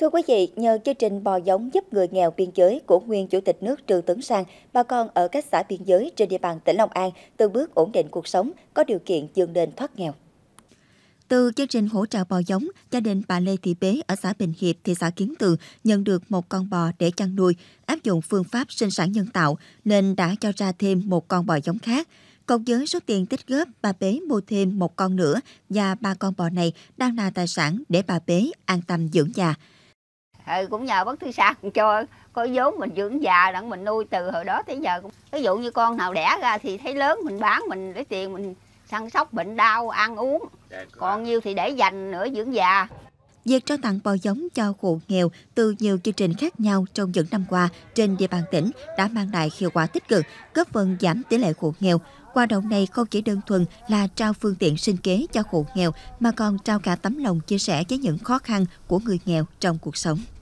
Thưa quý vị, nhờ chương trình bò giống giúp người nghèo biên giới của nguyên Chủ tịch nước Trương Tấn Sang, bà con ở các xã biên giới trên địa bàn tỉnh Long An từng bước ổn định cuộc sống, có điều kiện dương nền thoát nghèo. Từ chương trình hỗ trợ bò giống, gia đình bà Lê Thị Bế ở xã Bình Hiệp, thị xã Kiến Tường nhận được một con bò để chăn nuôi, áp dụng phương pháp sinh sản nhân tạo nên đã cho ra thêm một con bò giống khác. Cộng với số tiền tích góp, bà Bế mua thêm một con nữa và ba con bò này đang là tài sản để bà Bế an tâm dưỡng già ừ, cũng nhờ bác thư sản cho có vốn mình dưỡng già đặng mình nuôi từ hồi đó tới giờ cũng ví dụ như con nào đẻ ra thì thấy lớn mình bán mình lấy tiền mình săn sóc bệnh đau ăn uống dạ, dạ. còn nhiêu thì để dành nữa dưỡng già Việc trao tặng bò giống cho hộ nghèo từ nhiều chương trình khác nhau trong những năm qua trên địa bàn tỉnh đã mang lại hiệu quả tích cực, góp phần giảm tỷ lệ hộ nghèo. Hoạt động này không chỉ đơn thuần là trao phương tiện sinh kế cho hộ nghèo mà còn trao cả tấm lòng chia sẻ với những khó khăn của người nghèo trong cuộc sống.